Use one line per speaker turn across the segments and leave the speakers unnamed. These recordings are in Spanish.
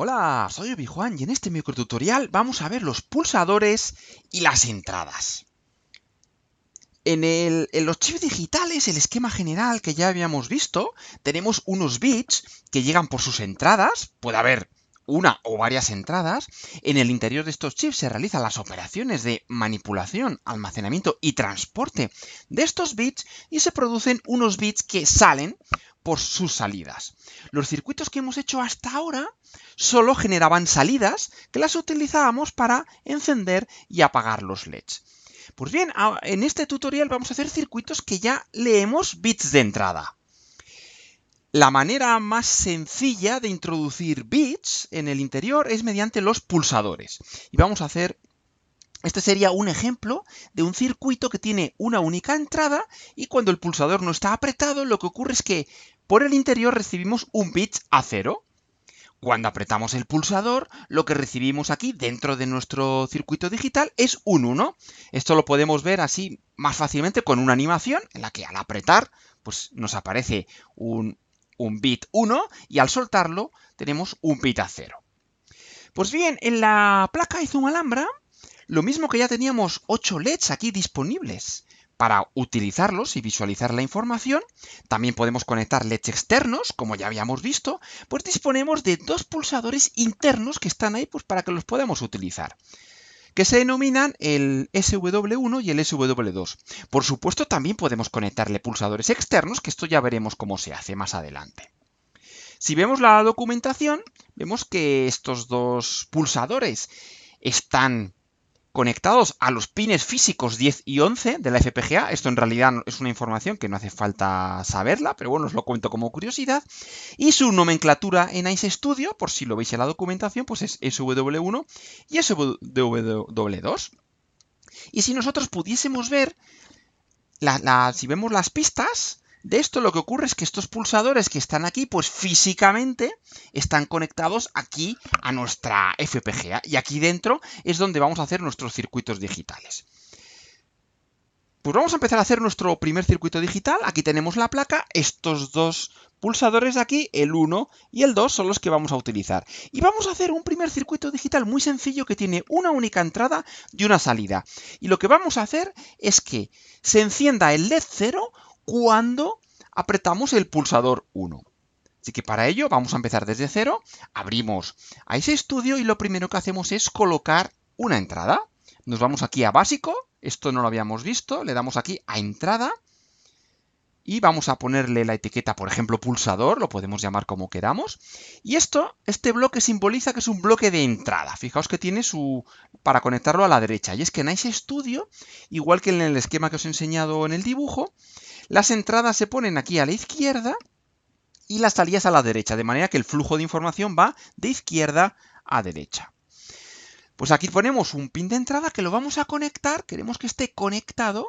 Hola, soy Obi-Juan y en este microtutorial vamos a ver los pulsadores y las entradas. En, en, los chips digitales, el esquema general que ya habíamos visto, tenemos unos bits que llegan por sus entradas, puede haber una o varias entradas, en el interior de estos chips se realizan las operaciones de manipulación, almacenamiento y transporte de estos bits y se producen unos bits que salen por sus salidas. Los circuitos que hemos hecho hasta ahora solo generaban salidas que las utilizábamos para encender y apagar los LEDs. Pues bien, en este tutorial vamos a hacer circuitos que ya leemos bits de entrada. La manera más sencilla de introducir bits en el interior es mediante los pulsadores. Y vamos a hacer... Este sería un ejemplo de un circuito que tiene una única entrada y cuando el pulsador no está apretado lo que ocurre es que por el interior recibimos un bit a cero. Cuando apretamos el pulsador, lo que recibimos aquí dentro de nuestro circuito digital es un 1. Esto lo podemos ver así más fácilmente con una animación en la que al apretar pues nos aparece un, un bit 1 y al soltarlo tenemos un bit a 0. Pues bien, en la placa zoom Alhambra, lo mismo que ya teníamos 8 LEDs aquí disponibles para utilizarlos y visualizar la información, también podemos conectar LEDs externos, como ya habíamos visto, pues disponemos de dos pulsadores internos que están ahí pues, para que los podamos utilizar que se denominan el SW1 y el SW2. Por supuesto, también podemos conectarle pulsadores externos, que esto ya veremos cómo se hace más adelante. Si vemos la documentación, vemos que estos dos pulsadores están conectados a los pines físicos 10 y 11 de la FPGA. Esto en realidad es una información que no hace falta saberla, pero bueno, os lo cuento como curiosidad. Y su nomenclatura en Ice Studio, por si lo veis en la documentación, pues es SW1 y SW2. Y si nosotros pudiésemos ver, si vemos las pistas, de esto lo que ocurre es que estos pulsadores que están aquí, pues físicamente están conectados aquí a nuestra FPGA y aquí dentro es donde vamos a hacer nuestros circuitos digitales. Pues vamos a empezar a hacer nuestro primer circuito digital. Aquí tenemos la placa, estos dos pulsadores de aquí, el 1 y el 2 son los que vamos a utilizar. Y vamos a hacer un primer circuito digital muy sencillo que tiene una única entrada y una salida. Y lo que vamos a hacer es que se encienda el LED 0 cuando apretamos el pulsador 1. Así que para ello vamos a empezar desde cero, abrimos a ese estudio y lo primero que hacemos es colocar una entrada. Nos vamos aquí a básico, esto no lo habíamos visto, le damos aquí a entrada y vamos a ponerle la etiqueta, por ejemplo, pulsador, lo podemos llamar como queramos. Y esto, este bloque simboliza que es un bloque de entrada. Fijaos que tiene su... para conectarlo a la derecha. Y es que en Ice Studio, igual que en el esquema que os he enseñado en el dibujo, las entradas se ponen aquí a la izquierda y las salidas a la derecha, de manera que el flujo de información va de izquierda a derecha. Pues aquí ponemos un pin de entrada que lo vamos a conectar, queremos que esté conectado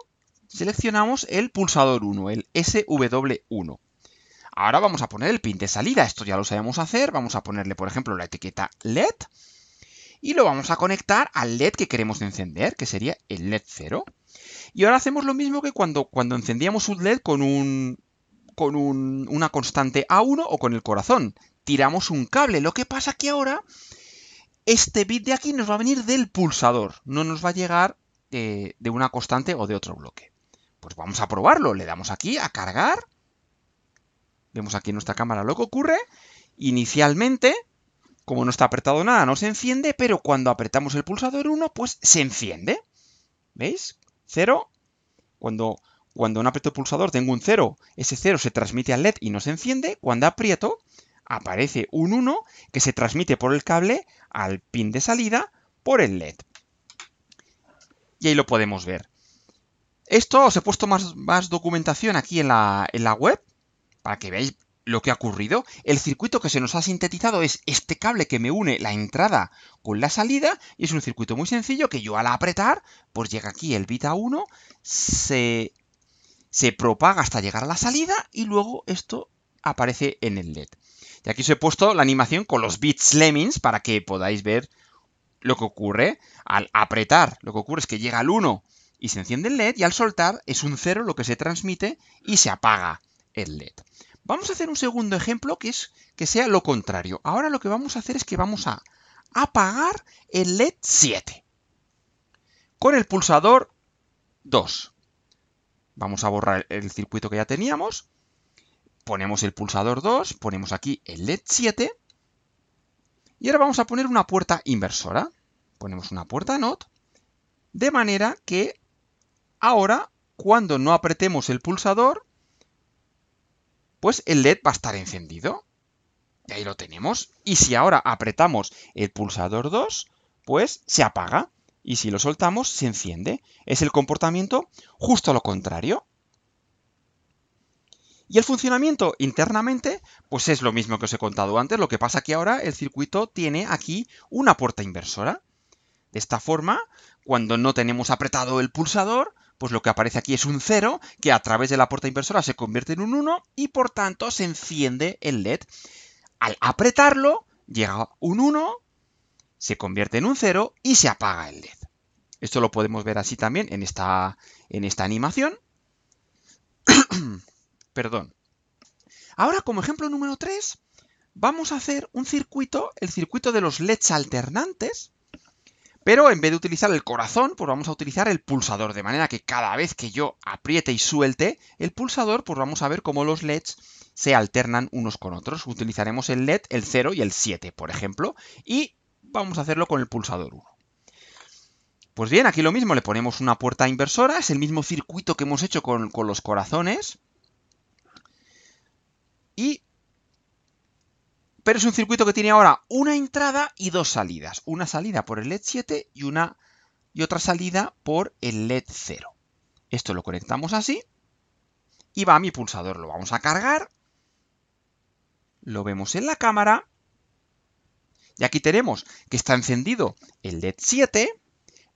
seleccionamos el pulsador 1, el SW1. Ahora vamos a poner el pin de salida, esto ya lo sabemos hacer, vamos a ponerle por ejemplo la etiqueta LED y lo vamos a conectar al LED que queremos encender, que sería el LED 0. Y ahora hacemos lo mismo que cuando, cuando encendíamos un LED con, un, con una constante A1 o con el corazón. Tiramos un cable, lo que pasa que ahora este bit de aquí nos va a venir del pulsador, no nos va a llegar eh, de una constante o de otro bloque. Pues vamos a probarlo. Le damos aquí a cargar. Vemos aquí en nuestra cámara lo que ocurre. Inicialmente, como no está apretado nada, no se enciende, pero cuando apretamos el pulsador 1, pues se enciende. ¿Veis? 0. Cuando, cuando no aprieto el pulsador tengo un 0. Ese 0 se transmite al LED y no se enciende. Cuando aprieto, aparece un 1 que se transmite por el cable al pin de salida por el LED. Y ahí lo podemos ver. Esto os he puesto más, más documentación aquí en la, web para que veáis lo que ha ocurrido. El circuito que se nos ha sintetizado es este cable que me une la entrada con la salida y es un circuito muy sencillo que yo al apretar, pues llega aquí el bit a 1, se, se propaga hasta llegar a la salida y luego esto aparece en el LED. Y aquí os he puesto la animación con los bits lemmings para que podáis ver lo que ocurre. Al apretar, lo que ocurre es que llega al 1 y se enciende el LED y al soltar es un cero lo que se transmite y se apaga el LED. Vamos a hacer un segundo ejemplo que es que sea lo contrario. Ahora lo que vamos a hacer es que vamos a apagar el LED 7 con el pulsador 2. Vamos a borrar el circuito que ya teníamos. Ponemos el pulsador 2, ponemos aquí el LED 7 y ahora vamos a poner una puerta inversora. Ponemos una puerta NOT de manera que Ahora, cuando no apretemos el pulsador, pues el LED va a estar encendido. Y ahí lo tenemos. Y si ahora apretamos el pulsador 2, pues se apaga. Y si lo soltamos, se enciende. Es el comportamiento justo lo contrario. Y el funcionamiento internamente, pues es lo mismo que os he contado antes, lo que pasa que ahora el circuito tiene aquí una puerta inversora. De esta forma, cuando no tenemos apretado el pulsador, pues lo que aparece aquí es un 0 que a través de la puerta inversora se convierte en un 1 y por tanto se enciende el LED. Al apretarlo llega un 1, se convierte en un 0 y se apaga el LED. Esto lo podemos ver así también en esta, en esta animación. Perdón. Ahora, como ejemplo número 3, vamos a hacer un circuito, el circuito de los LEDs alternantes, pero en vez de utilizar el corazón, pues vamos a utilizar el pulsador, de manera que cada vez que yo apriete y suelte el pulsador, pues vamos a ver cómo los LEDs se alternan unos con otros. Utilizaremos el LED, el 0 y el 7, por ejemplo, y vamos a hacerlo con el pulsador 1. Pues bien, aquí lo mismo, le ponemos una puerta inversora, es el mismo circuito que hemos hecho con, los corazones. Y pero es un circuito que tiene ahora una entrada y dos salidas. Una salida por el LED 7 y, otra salida por el LED 0. Esto lo conectamos así. Y va a mi pulsador. Lo vamos a cargar. Lo vemos en la cámara. Y aquí tenemos que está encendido el LED 7.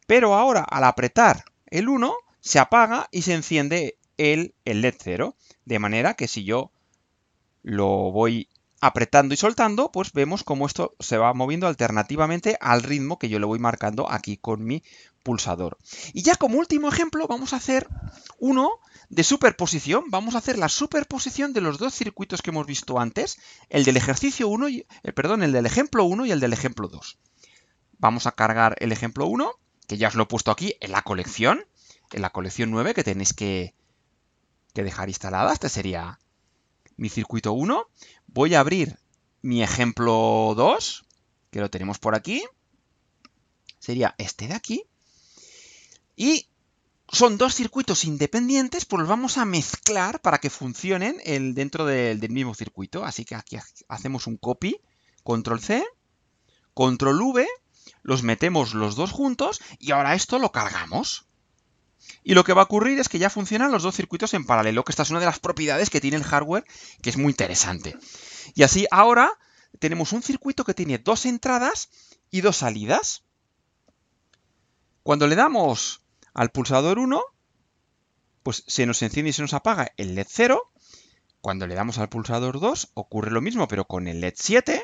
Pero ahora al apretar el 1 se apaga y se enciende el, el LED 0. De manera que si yo lo voy apretando y soltando, pues vemos cómo esto se va moviendo alternativamente al ritmo que yo le voy marcando aquí con mi pulsador. Y ya como último ejemplo vamos a hacer uno de superposición, vamos a hacer la superposición de los dos circuitos que hemos visto antes, el del ejercicio 1, eh, perdón, el del ejemplo 1 y el del ejemplo 2. Vamos a cargar el ejemplo 1, que ya os lo he puesto aquí en la colección, en la colección 9 que tenéis que, que dejar instalada, este sería mi circuito 1, voy a abrir mi ejemplo 2, que lo tenemos por aquí, sería este de aquí, y son dos circuitos independientes, pues los vamos a mezclar para que funcionen el, dentro del, del mismo circuito. Así que aquí hacemos un copy, control C, control V, los metemos los dos juntos y ahora esto lo cargamos. Y lo que va a ocurrir es que ya funcionan los dos circuitos en paralelo, que esta es una de las propiedades que tiene el hardware, que es muy interesante. Y así ahora tenemos un circuito que tiene dos entradas y dos salidas. Cuando le damos al pulsador 1, pues se nos enciende y se nos apaga el LED 0. Cuando le damos al pulsador 2 ocurre lo mismo, pero con el LED 7.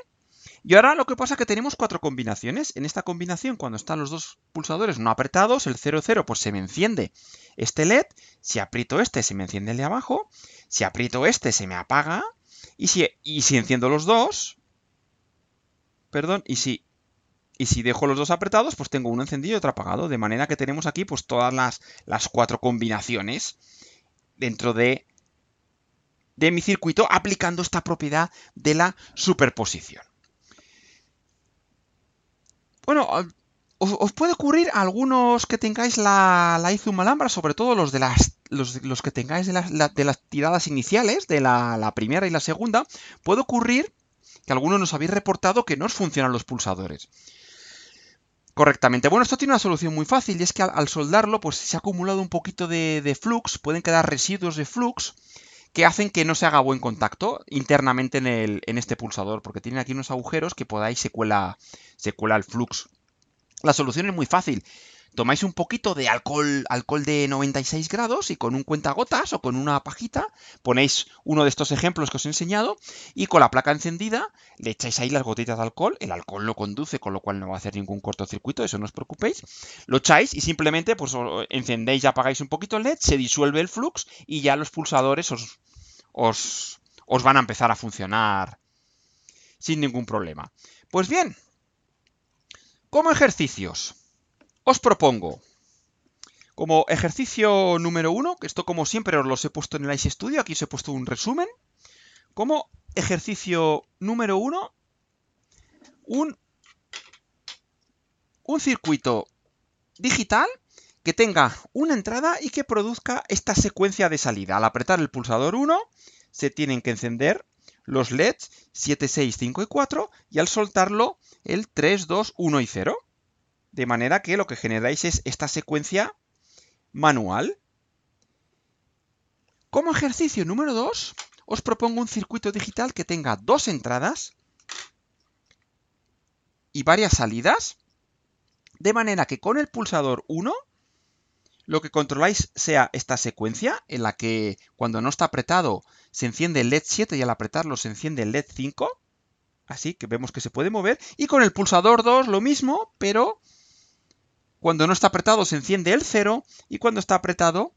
Y ahora lo que pasa es que tenemos cuatro combinaciones. En esta combinación, cuando están los dos pulsadores no apretados, el 00, pues se me enciende este LED. Si aprieto este, se me enciende el de abajo. Si aprieto este, se me apaga. Y si, enciendo los dos... Perdón, y si, y si dejo los dos apretados, pues tengo uno encendido y otro apagado. De manera que tenemos aquí pues todas las, cuatro combinaciones dentro de, de mi circuito aplicando esta propiedad de la superposición. Bueno, ah, os, puede ocurrir a algunos que tengáis la, la Izum Alhambra, sobre todo los de las los, que tengáis de, las tiradas iniciales, de la, primera y la segunda, puede ocurrir que algunos nos habéis reportado que no os funcionan los pulsadores. Correctamente. Bueno, esto tiene una solución muy fácil y es que al, soldarlo, pues se ha acumulado un poquito de flux, pueden quedar residuos de flux que hacen que no se haga buen contacto internamente en, el, en este pulsador, porque tienen aquí unos agujeros que podáis secuela el flux. La solución es muy fácil tomáis un poquito de alcohol, alcohol de 96 grados y con un cuentagotas o con una pajita ponéis uno de estos ejemplos que os he enseñado y con la placa encendida le echáis ahí las gotitas de alcohol, el alcohol lo conduce con lo cual no va a hacer ningún cortocircuito, eso no os preocupéis, lo echáis y simplemente pues encendéis y apagáis un poquito el LED, se disuelve el flux y ya los pulsadores os, os, os van a empezar a funcionar sin ningún problema. Pues bien, como ejercicios, os propongo, como ejercicio número uno, que esto como siempre os los he puesto en el Ice Studio, aquí os he puesto un resumen, como ejercicio número uno, un, un circuito digital que tenga una entrada y que produzca esta secuencia de salida. Al apretar el pulsador 1 se tienen que encender los LEDs 7, 6, 5 y 4 y al soltarlo el 3, 2, 1 y 0. De manera que lo que generáis es esta secuencia manual. Como ejercicio número 2, os propongo un circuito digital que tenga dos entradas y varias salidas, de manera que con el pulsador 1 lo que controláis sea esta secuencia en la que cuando no está apretado se enciende el LED 7 y al apretarlo se enciende el LED 5. Así que vemos que se puede mover. Y con el pulsador 2 lo mismo, pero cuando no está apretado se enciende el 0 y cuando está apretado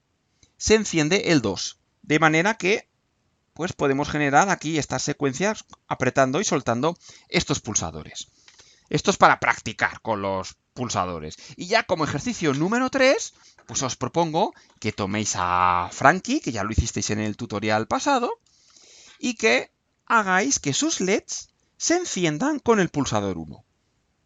se enciende el 2. De manera que pues podemos generar aquí estas secuencias apretando y soltando estos pulsadores. Esto es para practicar con los pulsadores. Y ya como ejercicio número 3, pues os propongo que toméis a Frankie, que ya lo hicisteis en el tutorial pasado, y que hagáis que sus LEDs se enciendan con el pulsador 1.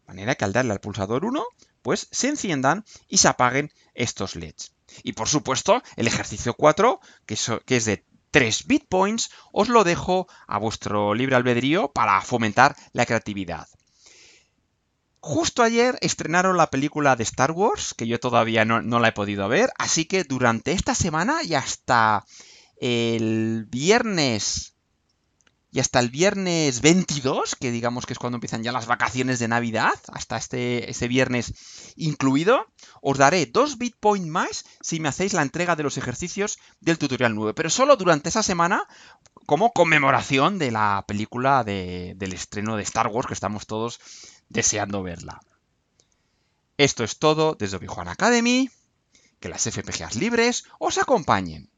De manera que al darle al pulsador 1 pues se enciendan y se apaguen estos LEDs. Y por supuesto, el ejercicio 4, que, es de 3 points os lo dejo a vuestro libre albedrío para fomentar la creatividad. Justo ayer estrenaron la película de Star Wars, que yo todavía no la he podido ver, así que durante esta semana y hasta el viernes y hasta el viernes 22, que digamos que es cuando empiezan ya las vacaciones de Navidad, hasta este, viernes incluido, os daré dos Bitcoin más si me hacéis la entrega de los ejercicios del tutorial 9, pero solo durante esa semana como conmemoración de la película del estreno de Star Wars que estamos todos deseando verla. Esto es todo desde obi Academy. Que las FPGAs libres os acompañen.